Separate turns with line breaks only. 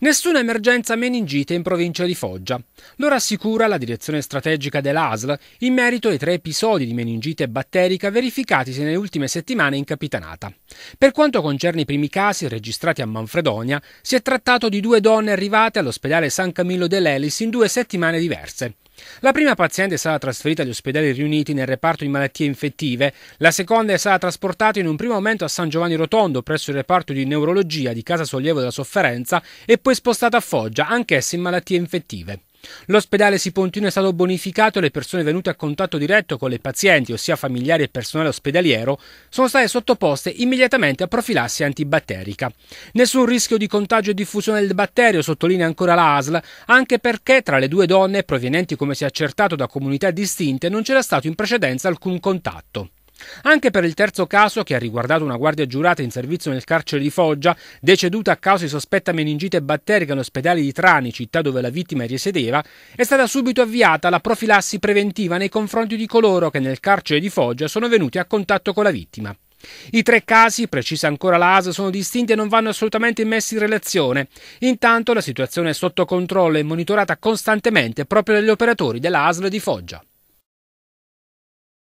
Nessuna emergenza meningite in provincia di Foggia. Lo rassicura la direzione strategica dell'ASL in merito ai tre episodi di meningite batterica verificatisi nelle ultime settimane in Capitanata. Per quanto concerne i primi casi registrati a Manfredonia, si è trattato di due donne arrivate all'ospedale San Camillo dell'Elis in due settimane diverse. La prima paziente è stata trasferita agli ospedali riuniti nel reparto di malattie infettive, la seconda è stata trasportata in un primo momento a San Giovanni Rotondo presso il reparto di neurologia di Casa Sollievo della Sofferenza e poi spostata a Foggia, anch'essa in malattie infettive. L'ospedale Sipontino è stato bonificato e le persone venute a contatto diretto con le pazienti, ossia familiari e personale ospedaliero, sono state sottoposte immediatamente a profilassi antibatterica. Nessun rischio di contagio e diffusione del batterio, sottolinea ancora la ASL, anche perché tra le due donne, provenienti come si è accertato da comunità distinte, non c'era stato in precedenza alcun contatto. Anche per il terzo caso, che ha riguardato una guardia giurata in servizio nel carcere di Foggia, deceduta a causa di sospetta meningite batterica all'ospedale di Trani, città dove la vittima risiedeva, è stata subito avviata la profilassi preventiva nei confronti di coloro che nel carcere di Foggia sono venuti a contatto con la vittima. I tre casi, precisa ancora l'AS, sono distinti e non vanno assolutamente messi in relazione. Intanto la situazione è sotto controllo e monitorata costantemente proprio dagli operatori della di Foggia.